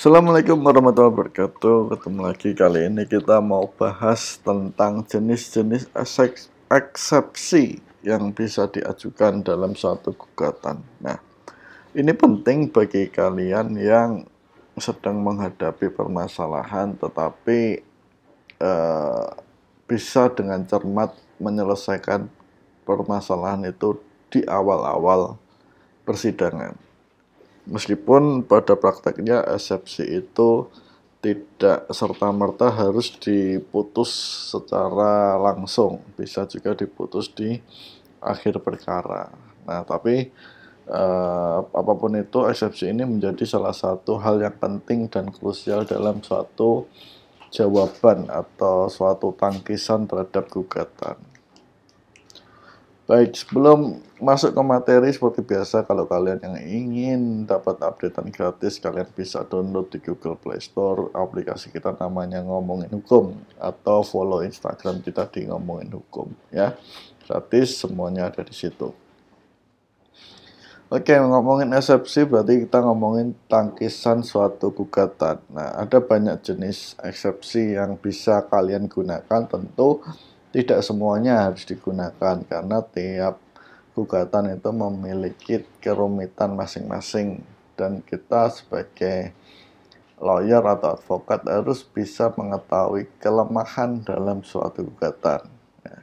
Assalamualaikum warahmatullahi wabarakatuh Ketemu lagi kali ini kita mau bahas tentang jenis-jenis eksepsi yang bisa diajukan dalam suatu gugatan Nah ini penting bagi kalian yang sedang menghadapi permasalahan tetapi uh, bisa dengan cermat menyelesaikan permasalahan itu di awal-awal persidangan Meskipun pada prakteknya eksepsi itu tidak serta-merta harus diputus secara langsung, bisa juga diputus di akhir perkara. Nah, tapi eh, apapun itu, eksepsi ini menjadi salah satu hal yang penting dan krusial dalam suatu jawaban atau suatu tangkisan terhadap gugatan. Baik, sebelum masuk ke materi seperti biasa, kalau kalian yang ingin dapat updatean gratis, kalian bisa download di Google Play Store aplikasi kita namanya Ngomongin Hukum atau follow Instagram kita di Ngomongin Hukum ya. Gratis semuanya ada di situ. Oke, ngomongin eksepsi berarti kita ngomongin tangkisan suatu gugatan. Nah, ada banyak jenis eksepsi yang bisa kalian gunakan tentu tidak semuanya harus digunakan karena tiap gugatan itu memiliki kerumitan masing-masing dan kita sebagai lawyer atau advokat harus bisa mengetahui kelemahan dalam suatu gugatan. Ya.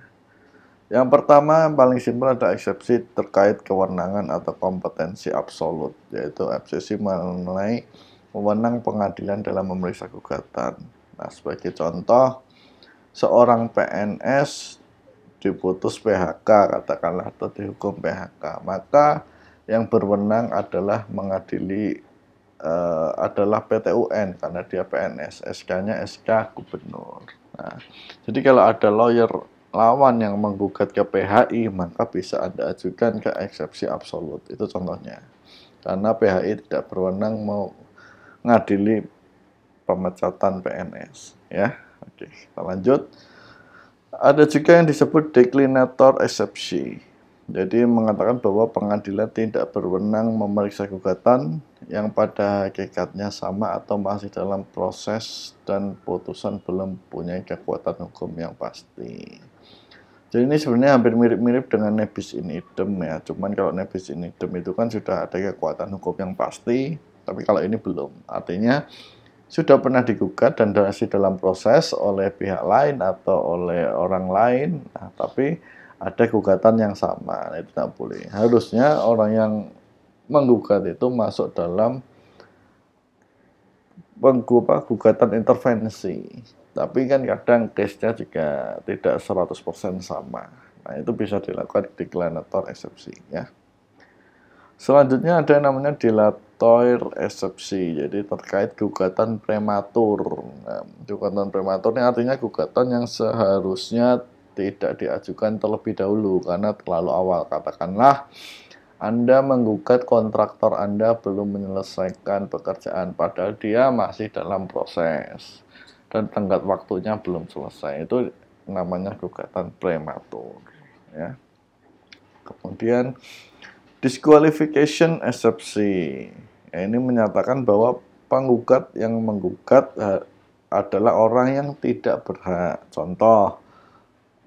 Yang pertama yang paling simpel ada eksepsi terkait kewenangan atau kompetensi absolut, yaitu eksepsi mengenai wewenang pengadilan dalam memeriksa gugatan. Nah, sebagai contoh, seorang PNS diputus PHK katakanlah atau dihukum PHK maka yang berwenang adalah mengadili uh, adalah PTUN karena dia PNS SK-nya SK gubernur nah, jadi kalau ada lawyer lawan yang menggugat ke PHI maka bisa anda ajukan ke eksepsi absolut itu contohnya karena PHI tidak berwenang mau mengadili pemecatan PNS ya Oke, kita lanjut. Ada juga yang disebut declinator exception. Jadi mengatakan bahwa pengadilan tidak berwenang memeriksa gugatan yang pada hakikatnya sama atau masih dalam proses dan putusan belum punya kekuatan hukum yang pasti. Jadi ini sebenarnya hampir mirip-mirip dengan nebis in idem ya. Cuman kalau nebis in idem itu kan sudah ada kekuatan hukum yang pasti, tapi kalau ini belum. Artinya sudah pernah digugat dan masih dalam proses oleh pihak lain atau oleh orang lain, nah, tapi ada gugatan yang sama, nah, itu tidak boleh. Harusnya orang yang menggugat itu masuk dalam penggupa gugatan intervensi. Tapi kan kadang case-nya juga tidak 100% sama. Nah, itu bisa dilakukan di declinator eksepsi ya. Selanjutnya ada yang namanya dilat toir eksepsi jadi terkait gugatan prematur nah, gugatan prematur ini artinya gugatan yang seharusnya tidak diajukan terlebih dahulu karena terlalu awal katakanlah anda menggugat kontraktor Anda belum menyelesaikan pekerjaan padahal dia masih dalam proses dan tenggat waktunya belum selesai itu namanya gugatan prematur ya kemudian Disqualification eksepsi Ya, ini menyatakan bahwa penggugat yang menggugat adalah orang yang tidak berhak. Contoh,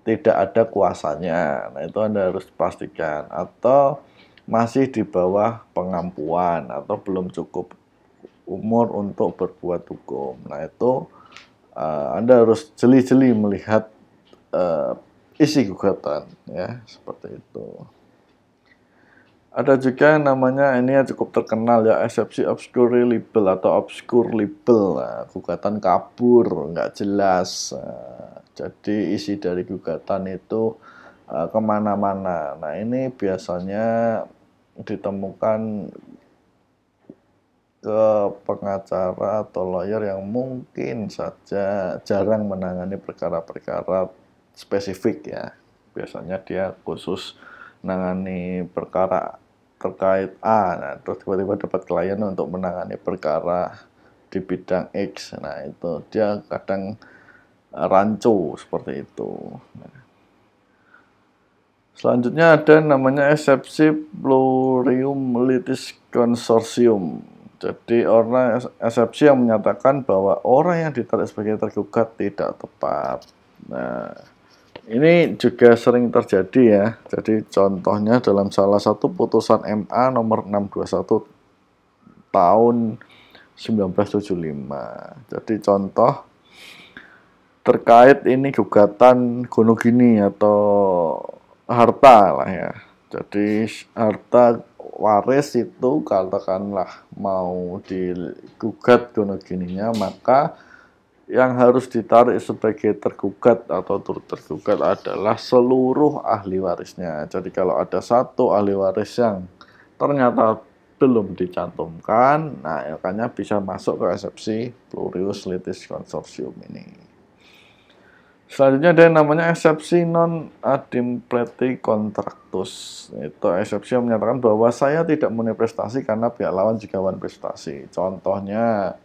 tidak ada kuasanya. Nah, itu Anda harus pastikan atau masih di bawah pengampuan atau belum cukup umur untuk berbuat hukum. Nah, itu uh, Anda harus jeli-jeli melihat uh, isi gugatan ya, seperti itu. Ada juga yang namanya ini ya cukup terkenal ya eksepsi obscure libel atau obscure libel nah, gugatan kabur nggak jelas. Nah, jadi isi dari gugatan itu eh, kemana-mana. Nah ini biasanya ditemukan ke pengacara atau lawyer yang mungkin saja jarang menangani perkara-perkara spesifik ya. Biasanya dia khusus menangani perkara terkait A, nah, terus tiba-tiba dapat klien untuk menangani perkara di bidang X, nah itu dia kadang rancu seperti itu. Nah. Selanjutnya ada namanya eksepsi plurium litis konsorsium. Jadi orang eksepsi yang menyatakan bahwa orang yang ditarik sebagai tergugat tidak tepat. Nah, ini juga sering terjadi ya. Jadi contohnya dalam salah satu putusan MA nomor 621 tahun 1975. Jadi contoh terkait ini gugatan Gono Gini atau harta lah ya. Jadi harta waris itu katakanlah mau digugat Gono Gininya maka yang harus ditarik sebagai tergugat atau turut tergugat adalah seluruh ahli warisnya. Jadi kalau ada satu ahli waris yang ternyata belum dicantumkan, nah makanya ya, bisa masuk ke eksepsi plurius litis konsorsium ini. Selanjutnya ada yang namanya eksepsi non adimpleti kontraktus. Itu eksepsi yang menyatakan bahwa saya tidak memenuhi karena pihak lawan juga prestasi. Contohnya,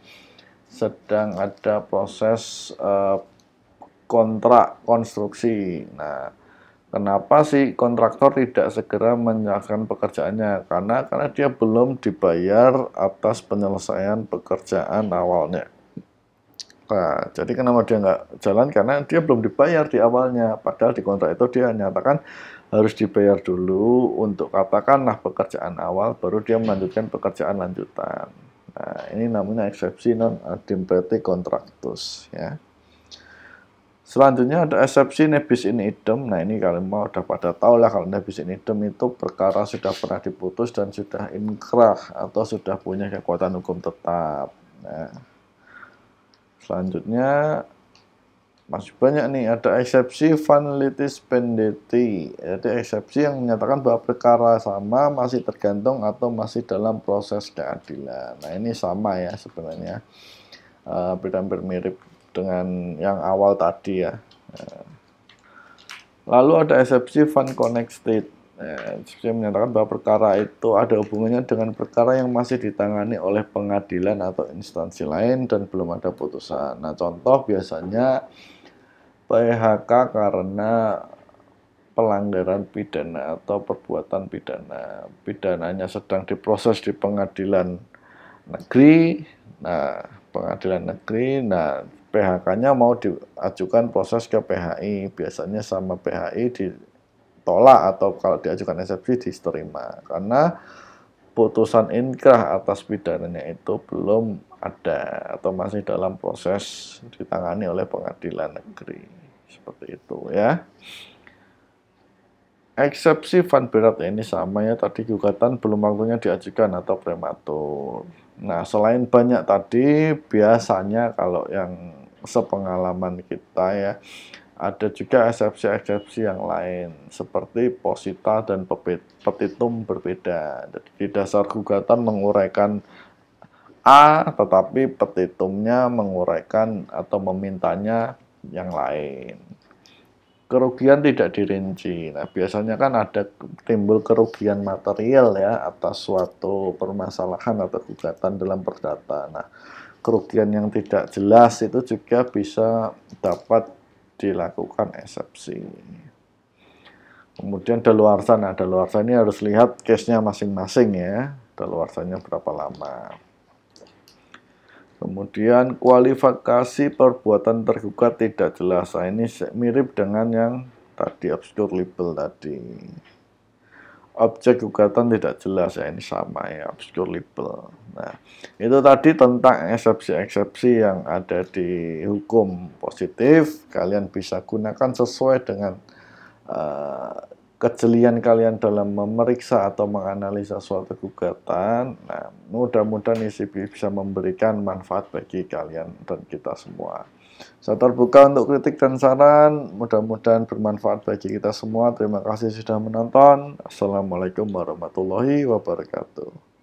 sedang ada proses uh, kontrak konstruksi. Nah, kenapa sih kontraktor tidak segera menyerahkan pekerjaannya? Karena karena dia belum dibayar atas penyelesaian pekerjaan awalnya. Nah, jadi kenapa dia nggak jalan? Karena dia belum dibayar di awalnya. Padahal di kontrak itu dia nyatakan harus dibayar dulu untuk katakanlah pekerjaan awal, baru dia melanjutkan pekerjaan lanjutan. Nah, ini namanya eksepsi non adimpete kontraktus ya. Selanjutnya ada eksepsi nebis in idem. Nah ini kalian mau udah pada tahu lah kalau nebis in idem itu perkara sudah pernah diputus dan sudah inkrah atau sudah punya kekuatan hukum tetap. Nah, selanjutnya masih banyak nih ada eksepsi van litis pendeti jadi eksepsi yang menyatakan bahwa perkara sama masih tergantung atau masih dalam proses keadilan nah ini sama ya sebenarnya uh, eh, hampir mirip dengan yang awal tadi ya uh. lalu ada eksepsi van connected saya eh, menyatakan bahwa perkara itu ada hubungannya dengan perkara yang masih ditangani oleh pengadilan atau instansi lain dan belum ada putusan. Nah, contoh biasanya PHK karena pelanggaran pidana atau perbuatan pidana. Pidananya sedang diproses di pengadilan negeri. Nah, pengadilan negeri, nah PHK-nya mau diajukan proses ke PHI. Biasanya sama PHI di ditolak atau kalau diajukan eksepsi diterima karena putusan inkrah atas pidananya itu belum ada atau masih dalam proses ditangani oleh pengadilan negeri seperti itu ya eksepsi van berat ini sama ya tadi gugatan belum waktunya diajukan atau prematur nah selain banyak tadi biasanya kalau yang sepengalaman kita ya ada juga eksepsi-eksepsi yang lain, seperti posita dan petitum berbeda. Di dasar gugatan menguraikan A, tetapi petitumnya menguraikan atau memintanya yang lain. Kerugian tidak dirinci. Nah, biasanya kan ada timbul kerugian material ya atas suatu permasalahan atau gugatan dalam perdata. Nah, kerugian yang tidak jelas itu juga bisa dapat dilakukan eksepsi. Kemudian ada ada luar sana ini harus lihat case-nya masing-masing ya, ada sana berapa lama. Kemudian kualifikasi perbuatan tergugat tidak jelas. Nah, ini mirip dengan yang tadi obscure label tadi objek gugatan tidak jelas ya ini sama ya obscure libel. Nah, itu tadi tentang eksepsi-eksepsi yang ada di hukum positif, kalian bisa gunakan sesuai dengan uh, kejelian kalian dalam memeriksa atau menganalisa suatu gugatan. Nah, mudah-mudahan isi bisa memberikan manfaat bagi kalian dan kita semua. Saya terbuka untuk kritik dan saran. Mudah-mudahan bermanfaat bagi kita semua. Terima kasih sudah menonton. Assalamualaikum warahmatullahi wabarakatuh.